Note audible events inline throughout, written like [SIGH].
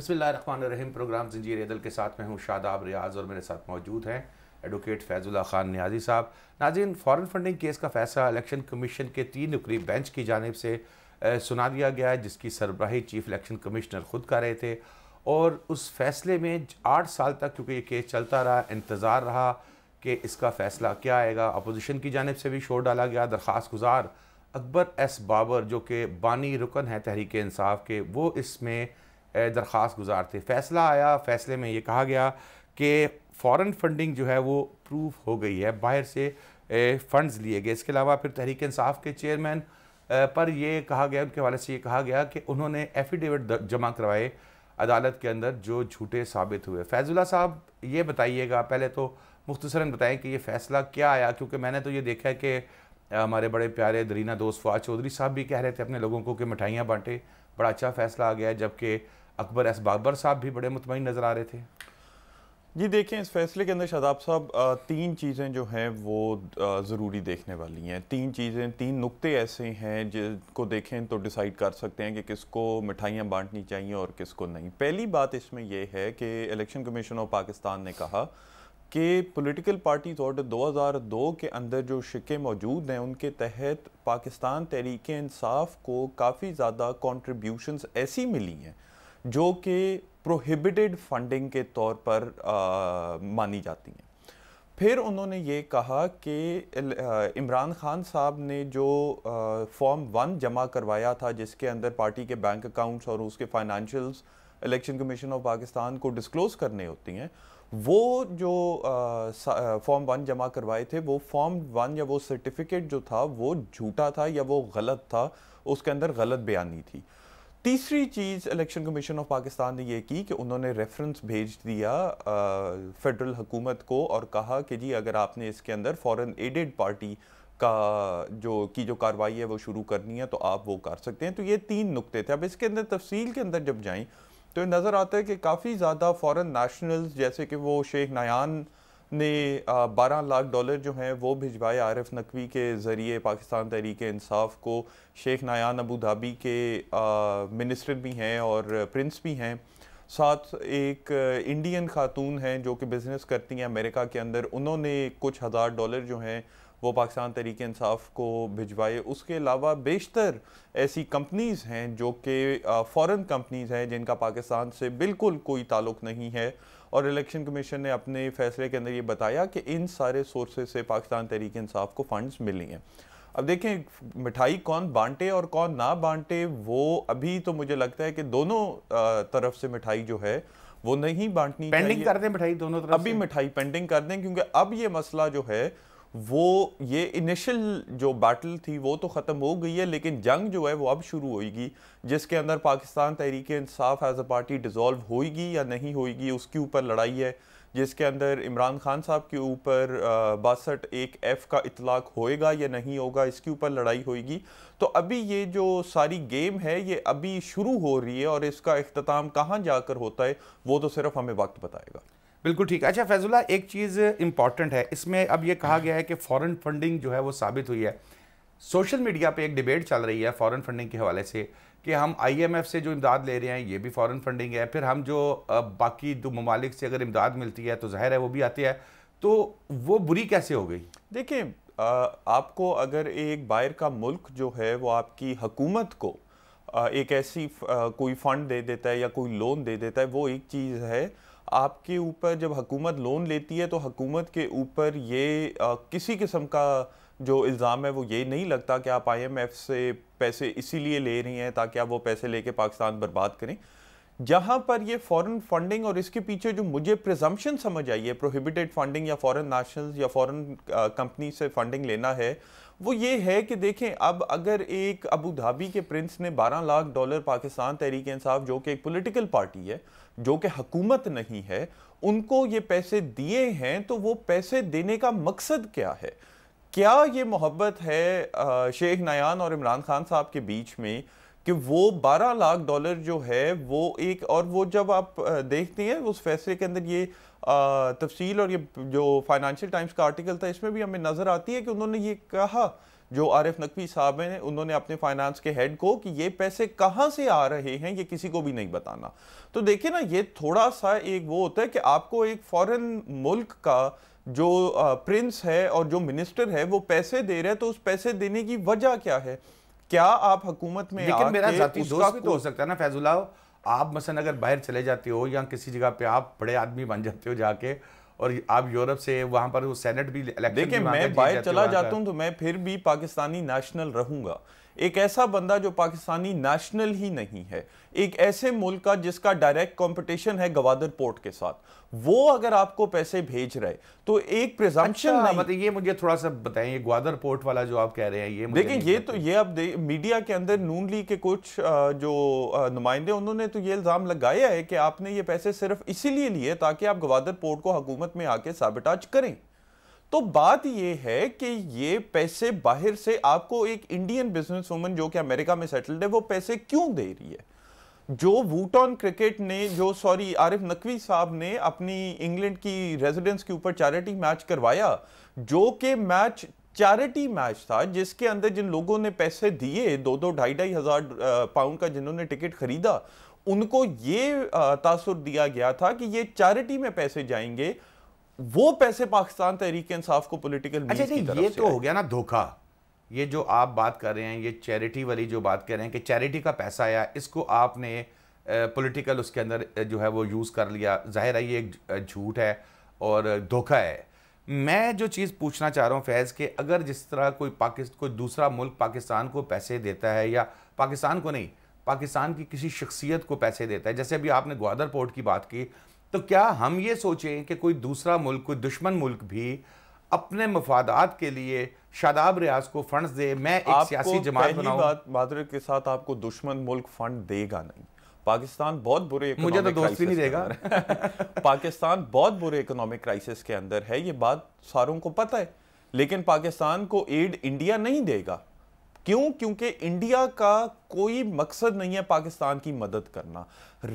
बसमीम प्रोग्राम जंजीर अदल के साथ मैं हूँ शादाब रियाज और मेरे साथ मौजूद हैं एडवोकेट फैजुल्ला खान न्याजी साहब नाजिन फॉरेन फंडिंग केस का फैसला इलेक्शन कमीशन के तीन रुकनी बेंच की जानब से सुना दिया गया है जिसकी सरबराही चीफ इलेक्शन कमिश्नर खुद कर रहे थे और उस फैसले में आठ साल तक क्योंकि ये केस चलता रहा इंतज़ार रहा कि इसका फ़ैसला क्या आएगा अपोजिशन की जानब से भी शोर डाला गया दरख्वास गुजार अकबर एस बाबर जो कि बानी रुकन है तहरीक इंसाफ के वो इसमें दरख्वास्त गुजार थे फैसला आया फैसले में ये कहा गया कि फ़ॉरन फंडिंग जो है वो प्रूफ हो गई है बाहर से फ़ंड्स लिए गए इसके अलावा फिर तहरीक इंसाफ के चेयरमैन पर यह कहा गया उनके हवाले से ये कहा गया कि उन्होंने एफिडेविट जमा करवाए अदालत के अंदर जो झूठे साबित हुए फैजुल्ला साहब ये बताइएगा पहले तो मुख्तसरा बताएं कि ये फ़ैसला क्या आया क्योंकि मैंने तो ये देखा है कि हमारे बड़े प्यारे दरीना दोस्त फवाद चौधरी साहब भी कह रहे थे अपने लोगों को कि मिठाइयाँ बांटें बड़ा अच्छा फ़ैसला आ गया जबकि अकबर एस बाबर साहब भी बड़े मुतमिन नज़र आ रहे थे जी देखें इस फैसले के अंदर शादाब साहब तीन चीज़ें जो हैं वो ज़रूरी देखने वाली हैं तीन चीज़ें तीन नुक्ते ऐसे हैं जिनको देखें तो डिसाइड कर सकते हैं कि किसको मिठाइयाँ बांटनी चाहिए और किसको नहीं पहली बात इसमें यह है कि इलेक्शन कमीशन ऑफ पाकिस्तान ने कहा कि पॉलिटिकल पार्टीज ऑर्डर 2002 के अंदर जो शिक्के मौजूद हैं उनके तहत पाकिस्तान तहरीक इंसाफ को काफ़ी ज़्यादा कॉन्ट्रीब्यूशन ऐसी मिली हैं जो कि प्रोहिबिटेड फंडिंग के तौर पर आ, मानी जाती हैं फिर उन्होंने ये कहा कि इमरान खान साहब ने जो फॉर्म वन जमा करवाया था जिसके अंदर पार्टी के बैंक अकाउंट्स और उसके financials election commission of Pakistan को डिस्क्लोज करने होती हैं वो जो फॉर्म वन जमा करवाए थे वो फॉर्म वन या वो सर्टिफिकेट जो था वो झूठा था या वो गलत था उसके अंदर गलत बयानी थी तीसरी चीज़ इलेक्शन कमीशन ऑफ पाकिस्तान ने यह की कि उन्होंने रेफरेंस भेज दिया फेडरल हुकूमत को और कहा कि जी अगर आपने इसके अंदर फॉरेन एडेड पार्टी का जो की जो कार्रवाई है वो शुरू करनी है तो आप वो कर सकते हैं तो ये तीन नुकते थे अब इसके अंदर तफसील के अंदर जब जाएँ तो नज़र आता है कि काफ़ी ज़्यादा फॉरेन नेशनल्स जैसे कि वो शेख नयान ने 12 लाख डॉलर जो हैं वो भिजवाए आरफ नकवी के ज़रिए पाकिस्तान तहरीक इंसाफ को शेख नायान अबू धाबी के मिनिस्टर भी हैं और प्रिंस भी हैं साथ एक इंडियन खातून हैं जो कि बिज़नेस करती हैं अमेरिका के अंदर उन्होंने कुछ हज़ार डॉलर जो हैं वो पाकिस्तान तरीके इंसाफ को भिजवाए उसके अलावा बेशतर ऐसी कंपनीज़ हैं जो कि फ़ॉरन कंपनीज़ हैं जिनका पाकिस्तान से बिल्कुल कोई ताल्लुक़ नहीं है और इलेक्शन कमीशन ने अपने फैसले के अंदर ये बताया कि इन सारे सोर्सेज से पाकिस्तान तरीके इंसाफ को फंड्स मिली हैं अब देखें मिठाई कौन बांटे और कौन ना बांटे वो अभी तो मुझे लगता है कि दोनों तरफ से मिठाई जो है वो नहीं बांटनी पेंडिंग कर दें मिठाई दोनों तरफ अभी मिठाई पेंडिंग कर दें क्योंकि अब ये मसला जो है वो ये इनिशियल जो बैटल थी वो तो ख़त्म हो गई है लेकिन जंग जो है वो अब शुरू होएगी जिसके अंदर Pakistan Tehreek Insaf as a party dissolve होएगी या नहीं होएगी उसके ऊपर लड़ाई है जिसके अंदर इमरान खान साहब के ऊपर बासठ एक एफ़ का इतलाक होएगा या नहीं होगा इसके ऊपर लड़ाई होएगी तो अभी ये जो सारी गेम है ये अभी शुरू हो रही है और इसका अख्ताम कहाँ जाकर होता है वो तो सिर्फ हमें वक्त बताएगा बिल्कुल ठीक अच्छा फैजुल्ला एक चीज़ इंपॉर्टेंट है इसमें अब ये कहा गया है कि फॉरेन फंडिंग जो है वो साबित हुई है सोशल मीडिया पे एक डिबेट चल रही है फॉरेन फंडिंग के हवाले से कि हम आईएमएफ से जो इमदाद ले रहे हैं ये भी फॉरेन फंडिंग है फिर हम जो बाकी दो ममालिक से अगर इमदाद मिलती है तो ज़ाहिर है वो भी आती है तो वो बुरी कैसे हो गई देखिए आपको अगर एक बाहर का मुल्क जो है वो आपकी हकूमत को एक ऐसी कोई फंड दे देता है या कोई लोन दे देता है वो एक चीज़ है आपके ऊपर जब हकूमत लोन लेती है तो हकूमत के ऊपर ये आ, किसी किस्म का जो इल्ज़ाम है वो ये नहीं लगता कि आप आईएमएफ से पैसे इसीलिए ले रही हैं ताकि आप वो पैसे लेके पाकिस्तान बर्बाद करें जहां पर ये फॉरेन फंडिंग और इसके पीछे जो मुझे प्रिजम्पशन समझ आई है प्रोहिबिटेड फंडिंग या फॉरेन नेशनल्स या फॉरेन कंपनी uh, से फंडिंग लेना है वो ये है कि देखें अब अगर एक अबू धाबी के प्रिंस ने 12 लाख डॉलर पाकिस्तान तहरीक इंसाफ जो कि एक पॉलिटिकल पार्टी है जो कि हकूमत नहीं है उनको ये पैसे दिए हैं तो वो पैसे देने का मकसद क्या है क्या ये मोहब्बत है uh, शेख नयान और इमरान खान साहब के बीच में कि वो 12 लाख डॉलर जो है वो एक और वो जब आप देखते हैं उस फैसले के अंदर ये तफसील और ये जो फाइनेंशियल टाइम्स का आर्टिकल था इसमें भी हमें नज़र आती है कि उन्होंने ये कहा जो आरिफ नकवी साहब हैं उन्होंने अपने फाइनेंस के हेड को कि ये पैसे कहाँ से आ रहे हैं ये किसी को भी नहीं बताना तो देखिए ना ये थोड़ा सा एक वो होता है कि आपको एक फॉरेन मुल्क का जो प्रिंस है और जो मिनिस्टर है वो पैसे दे रहे हैं तो उस पैसे देने की वजह क्या है क्या आप हुकूमत में लेकिन मेरा जाती दोस्त भी तो हो सकता है ना फैजुल्ला आप मसन अगर बाहर चले जाते हो या किसी जगह पे आप बड़े आदमी बन जाते हो जाके और आप यूरोप से वहां पर वो सेनेट भी देखिए मैं बाहर चला जाता हूँ तो मैं फिर भी पाकिस्तानी नेशनल रहूंगा एक ऐसा बंदा जो पाकिस्तानी नेशनल ही नहीं है एक ऐसे मुल्क का जिसका डायरेक्ट कंपटीशन है गवादर पोर्ट के साथ वो अगर आपको पैसे भेज रहे तो एक प्रिजम्पशन अच्छा, मतलब ये मुझे थोड़ा सा बताएं ये ग्वादर पोर्ट वाला जो आप कह रहे हैं ये देखिए ये तो ये आप मीडिया के अंदर नून लीग के कुछ जो नुमाइंदे उन्होंने तो ये इल्ज़ाम लगाया है कि आपने ये पैसे सिर्फ इसीलिए लिए ताकि आप गवादर पोर्ट को हुकूमत में आके साबिटाज करें तो बात यह है कि ये पैसे बाहर से आपको एक इंडियन बिजनेस वूमन जो कि अमेरिका में सेटल्ड है वो पैसे क्यों दे रही है जो वूटॉन क्रिकेट ने जो सॉरी आरिफ नकवी साहब ने अपनी इंग्लैंड की रेजिडेंस के ऊपर चैरिटी मैच करवाया जो कि मैच चैरिटी मैच था जिसके अंदर जिन लोगों ने पैसे दिए दो दो ढाई ढाई हज़ार पाउंड का जिन्होंने टिकट खरीदा उनको ये तासुर दिया गया था कि ये चैरिटी में पैसे जाएंगे वो पैसे पाकिस्तान तहरीक इंसाफ को पोलिटिकल अच्छा ये तो हो गया ना धोखा ये जो आप बात कर रहे हैं ये चैरिटी वाली जो बात कर रहे हैं कि चैरिटी का पैसा आया इसको आपने पॉलिटिकल उसके अंदर जो है वो यूज़ कर लिया जाहिर है ये एक झूठ है और धोखा है मैं जो चीज़ पूछना चाह रहा हूँ फैज़ के अगर जिस तरह कोई पाकिस्त कोई दूसरा मुल्क पाकिस्तान को पैसे देता है या पाकिस्तान को नहीं पाकिस्तान की किसी शख्सियत को पैसे देता है जैसे अभी आपने ग्वादर पोर्ट की बात की तो क्या हम ये सोचें कि कोई दूसरा मुल्क कोई दुश्मन मुल्क भी अपने मफादात के लिए शादाब रियाज को फंड दे मैं एक सियासी जमात बनाऊं बात मादरे के साथ आपको दुश्मन मुल्क फंड देगा नहीं पाकिस्तान बहुत बुरे मुझे तो दोस्ती नहीं देगा [LAUGHS] पाकिस्तान बहुत बुरे इकोनॉमिक क्राइसिस के अंदर है ये बात सारों को पता है लेकिन पाकिस्तान को एड इंडिया नहीं देगा क्यों क्योंकि इंडिया का कोई मकसद नहीं है पाकिस्तान की मदद करना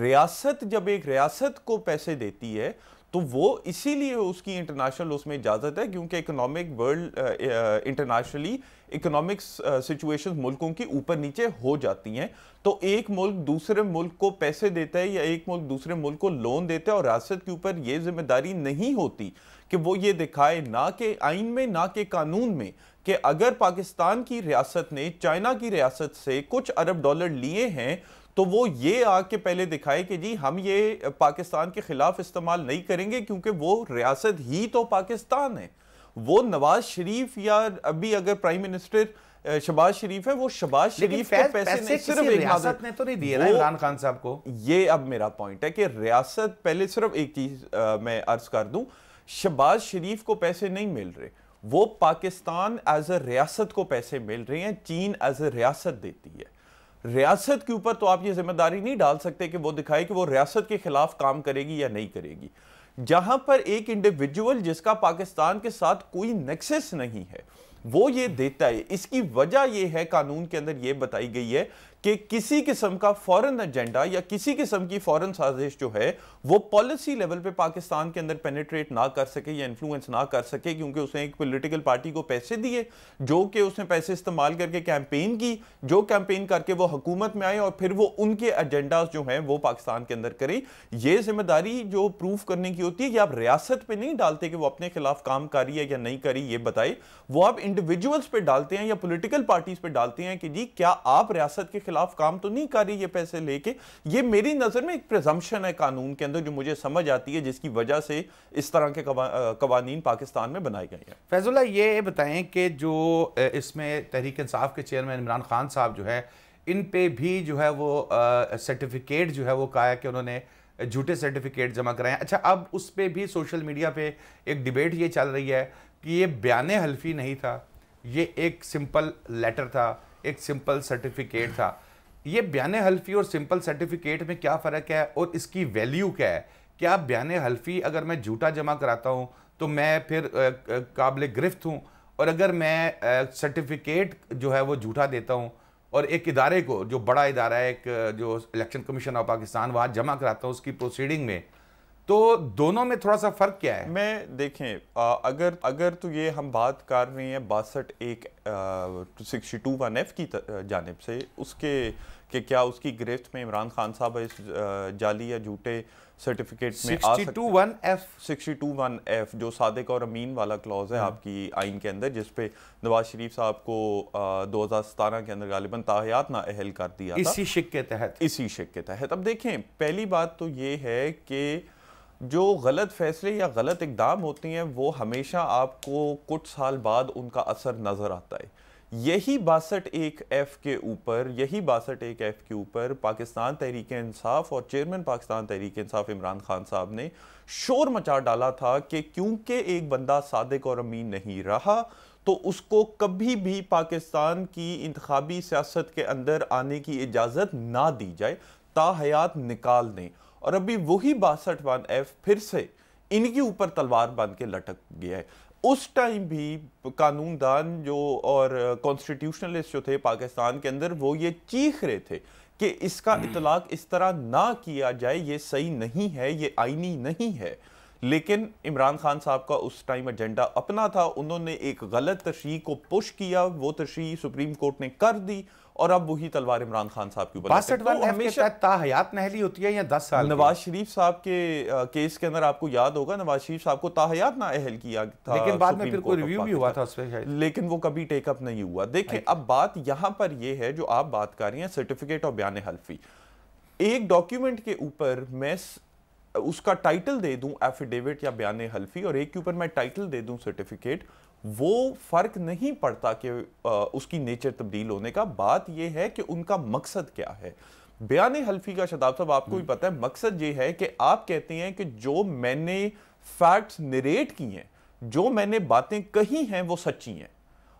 रियासत जब एक रियासत को पैसे देती है तो वो इसीलिए उसकी इंटरनेशनल उसमें इजाज़त है क्योंकि economic world internationally economic situations मुल्कों की ऊपर नीचे हो जाती हैं तो एक मुल्क दूसरे मुल्क को पैसे देता है या एक मुल्क दूसरे मुल्क को लोन देता है और रियासत के ऊपर ये जिम्मेदारी नहीं होती कि वो ये दिखाए ना कि आइन में ना कि कानून में कि अगर पाकिस्तान की रियासत ने चाइना की रियासत से कुछ अरब डॉलर लिए हैं तो वो ये आके पहले दिखाए कि जी हम ये पाकिस्तान के खिलाफ इस्तेमाल नहीं करेंगे क्योंकि वो रियासत ही तो पाकिस्तान है वो नवाज शरीफ या अभी अगर प्राइम मिनिस्टर शबाज शरीफ है वो शबाज शरीफ को पैसे, पैसे सिर्फ रियासत ने तो नहीं दिए ना इमरान खान साहब को ये अब मेरा पॉइंट है कि रियासत पहले सिर्फ एक चीज मैं अर्ज कर दूं शबाज शरीफ को पैसे नहीं मिल रहे वो पाकिस्तान एज अ रियासत को पैसे मिल रहे हैं चीन एज अ रियासत देती है रियासत के ऊपर तो आप ये जिम्मेदारी नहीं डाल सकते कि वो दिखाए कि वो रियासत के खिलाफ काम करेगी या नहीं करेगी जहां पर एक इंडिविजुअल जिसका पाकिस्तान के साथ कोई नेक्सेस नहीं है वो ये देता है इसकी वजह यह है कानून के अंदर ये बताई गई है कि किसी किस्म का फॉरेन एजेंडा या किसी किस्म की फॉरेन साजिश जो है वो पॉलिसी लेवल पे पाकिस्तान के अंदर पेनिट्रेट ना कर सके या इन्फ्लुएंस ना कर सके क्योंकि उसने एक पॉलिटिकल पार्टी को पैसे दिए जो कि उसने पैसे इस्तेमाल करके कैंपेन की जो कैंपेन करके वो हकूमत में आए और फिर वो उनके एजेंडाज जो हैं वो पाकिस्तान के अंदर करें यह जिम्मेदारी जो प्रूफ करने की होती है कि आप रियासत पर नहीं डालते कि वो अपने खिलाफ काम रही है या नहीं करी ये बताए वो आप इंडिविजुअल्स पर डालते हैं या पोलिटिकल पार्टीज पर डालते हैं कि जी क्या आप रियासत के खिलाफ काम तो नहीं कर रही ये पैसे लेके ये मेरी नज़र में एक प्रजम्पन है कानून के अंदर जो मुझे समझ आती है जिसकी वजह से इस तरह के कवानीन पाकिस्तान में बनाए गए हैं फैजुल्ला ये बताएं कि जो इसमें तहरीक इंसाफ के चेयरमैन इमरान खान साहब जो है इन पे भी जो है वो सर्टिफिकेट जो है वो कहा है कि उन्होंने झूठे सर्टिफिकेट जमा कराए अच्छा अब उस पर भी सोशल मीडिया पे एक डिबेट ये चल रही है कि ये बयान हल्फी नहीं था ये एक सिंपल लेटर था एक सिंपल सर्टिफिकेट था ये बयान हल्फी और सिंपल सर्टिफिकेट में क्या फ़र्क है और इसकी वैल्यू क्या है क्या बयान हल्फी अगर मैं झूठा जमा कराता हूँ तो मैं फिर काबिल गिरफ्त हूँ और अगर मैं सर्टिफिकेट जो है वो झूठा देता हूँ और एक इदारे को जो बड़ा इदारा है एक जो इलेक्शन कमीशन ऑफ पाकिस्तान वहाँ जमा कराता हूँ उसकी प्रोसीडिंग में तो दोनों में थोड़ा सा फर्क क्या है मैं देखें आ, अगर अगर तो ये हम बात कर रहे हैं बासठ एक सिक्सटी टू वन एफ की जानब से उसके कि क्या उसकी गिरफ्त में इमरान खान साहब इस जाली या झूठे सर्टिफिकेट में आ सकते two one F sixty two one F जो सादक और अमीन वाला क्लॉज है हम्म। आपकी आइन के अंदर जिसपे नवाज शरीफ साहब को दो हज़ार सतारह के अंदर गालिबन ताहयात ना अहल कर दिया इसी शिक के तहत इसी शिक के तहत अब देखें पहली बात तो ये है कि जो गलत फैसले या गलत इकदाम होती हैं वो हमेशा आपको कुछ साल बाद उनका असर नज़र आता है यही बासठ एक एफ़ के ऊपर यही बासठ एक एफ़ के ऊपर पाकिस्तान तहरीक इंसाफ और चेयरमैन पाकिस्तान तहरीक इंसाफ इमरान खान साहब ने शोर मचा डाला था कि क्योंकि एक बंदा सादक और अमीन नहीं रहा तो उसको कभी भी पाकिस्तान की इंतबी सियासत के अंदर आने की इजाज़त ना दी जाए ताहयात निकाल दें और अभी वही बासठ वन एफ फिर से इनके ऊपर तलवार बांध के लटक गया है उस टाइम भी कानूनदान जो और कॉन्स्टिट्यूशनलिस्ट जो थे पाकिस्तान के अंदर वो ये चीख रहे थे कि इसका हम्म। इतलाक इस तरह ना किया जाए ये सही नहीं है ये आईनी नहीं है लेकिन इमरान खान साहब का उस टाइम एजेंडा अपना था उन्होंने एक गलत तशरी को पुश किया वो तशरी सुप्रीम कोर्ट ने कर दी और अब वही तलवार इमरान खान साहब तो के ऊपर हमेशा नहली होती है या दस साल नवाज शरीफ साहब के केस के अंदर आपको याद होगा नवाज शरीफ साहब को ताहयात ना अहल किया था लेकिन बाद में फिर कोई रिव्यू भी हुआ था उस लेकिन वो कभी टेकअप नहीं हुआ देखिए अब बात यहाँ पर यह है जो आप बात कर रही हैं सर्टिफिकेट और बयान हल्फी एक डॉक्यूमेंट के ऊपर मैं उसका टाइटल दे दूं एफिडेविट या बयान हल्फी और एक के ऊपर मैं टाइटल दे दूं सर्टिफिकेट वो फ़र्क नहीं पड़ता कि उसकी नेचर तब्दील होने का बात यह है कि उनका मकसद क्या है बयान हल्फी का शताब साहब आपको भी हम्म। पता है मकसद ये है कि आप कहते हैं कि जो मैंने फैक्ट्स नरेट की हैं जो मैंने बातें कही हैं वो सच्ची हैं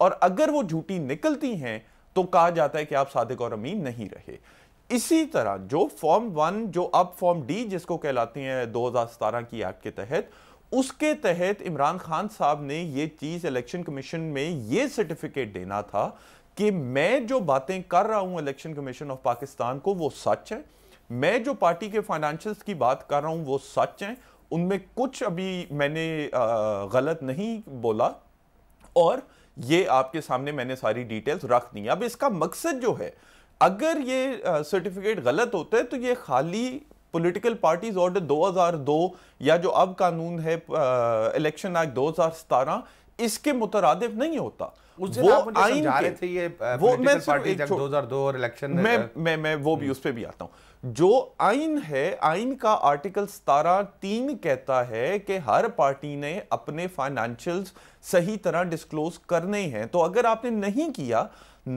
और अगर वो झूठी निकलती हैं तो कहा जाता है कि आप सादिक और अमीन नहीं रहे इसी तरह जो फॉर्म वन जो अब फॉर्म डी जिसको कहलाते हैं 2017 की एक्ट के तहत उसके तहत इमरान खान साहब ने यह चीज़ इलेक्शन कमीशन में ये सर्टिफिकेट देना था कि मैं जो बातें कर रहा हूँ इलेक्शन कमीशन ऑफ पाकिस्तान को वो सच है मैं जो पार्टी के फाइनेंशियल्स की बात कर रहा हूँ वो सच है उनमें कुछ अभी मैंने गलत नहीं बोला और ये आपके सामने मैंने सारी डिटेल्स रख दी अब इसका मकसद जो है अगर ये सर्टिफिकेट गलत होता है तो ये खाली पॉलिटिकल पार्टीज ऑर्डर 2002 या जो अब कानून है इलेक्शन एक्ट 2017 इसके मुतरद नहीं होता उस पर हम्म। भी आता जो आइन है आइन का आर्टिकल सतारह तीन कहता है कि हर पार्टी ने अपने फाइनेंशियल सही तरह डिस्कलोज करने हैं तो अगर आपने नहीं किया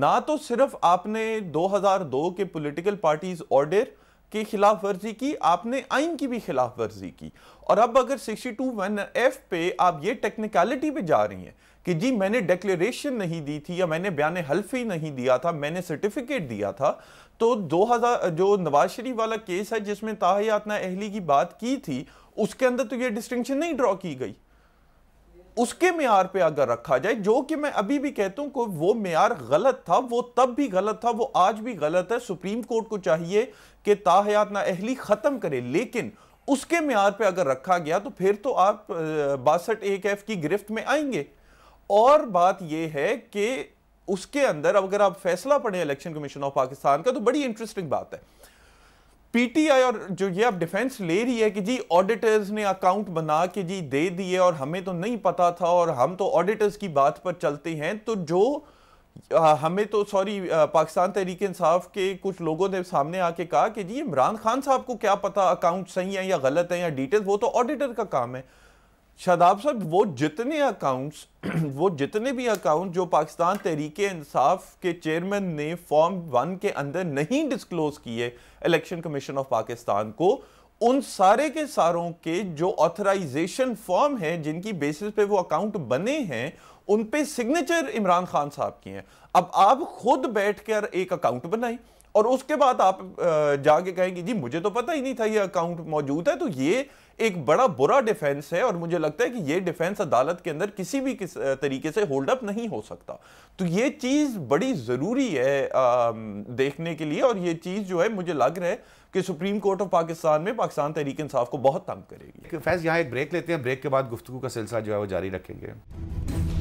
ना तो सिर्फ आपने 2002 के पॉलिटिकल पार्टीज ऑर्डर के खिलाफ वर्जी की आपने आइन की भी खिलाफ वर्जी की और अब अगर सिक्सटी टू वन एफ पे आप ये टेक्निकलिटी पे जा रही हैं कि जी मैंने डिक्लेरेशन नहीं दी थी या मैंने बयान हल्फी नहीं दिया था मैंने सर्टिफिकेट दिया था तो 2000 जो नवाज शरीफ वाला केस है जिसमें ताहयातना अहली की बात की थी उसके अंदर तो ये डिस्टिंक्शन नहीं ड्रॉ की गई उसके मैार पे अगर रखा जाए जो कि मैं अभी भी कहता हूं कि वो मैार गलत था वो तब भी गलत था वो आज भी गलत है सुप्रीम कोर्ट को चाहिए कि ताहयात ना अहली ख़त्म करे लेकिन उसके मैार पे अगर रखा गया तो फिर तो आप बासठ एक एफ की गिरफ्त में आएंगे और बात यह है कि उसके अंदर अगर आप फैसला पढ़े इलेक्शन कमीशन ऑफ पाकिस्तान का तो बड़ी इंटरेस्टिंग बात है पीटीआई और जो ये अब डिफेंस ले रही है कि जी ऑडिटर्स ने अकाउंट बना के जी दे दिए और हमें तो नहीं पता था और हम तो ऑडिटर्स की बात पर चलते हैं तो जो आ, हमें तो सॉरी पाकिस्तान तहरीक इंसाफ के कुछ लोगों ने सामने आके कहा कि जी इमरान खान साहब को क्या पता अकाउंट सही है या गलत है या डिटेल्स वो तो ऑडिटर का काम है शादाब साहब वो जितने अकाउंट्स [CLEARS THROAT] वो जितने भी अकाउंट जो पाकिस्तान तहरीक इंसाफ के चेयरमैन ने फॉर्म वन के अंदर नहीं डिस्क्लोज किए इलेक्शन कमीशन ऑफ पाकिस्तान को उन सारे के सारों के जो ऑथराइजेशन फॉर्म है जिनकी बेसिस पे वो अकाउंट बने हैं उन पे सिग्नेचर इमरान खान साहब की हैं अब आप खुद बैठकर एक अकाउंट बनाई और उसके बाद आप जाके कहेंगे जी मुझे तो पता ही नहीं था ये अकाउंट मौजूद है तो ये एक बड़ा बुरा डिफेंस है और मुझे लगता है कि ये डिफेंस अदालत के अंदर किसी भी किस तरीके से होल्ड अप नहीं हो सकता तो ये चीज़ बड़ी ज़रूरी है आ, देखने के लिए और ये चीज़ जो है मुझे लग रहा है कि सुप्रीम कोर्ट ऑफ पाकिस्तान में पाकिस्तान तहरीक इंसाफ को बहुत तंग करेगी फैज़ यहाँ एक ब्रेक लेते हैं ब्रेक के बाद गुफ्तु का सिलसिला जो है वो जारी रखेंगे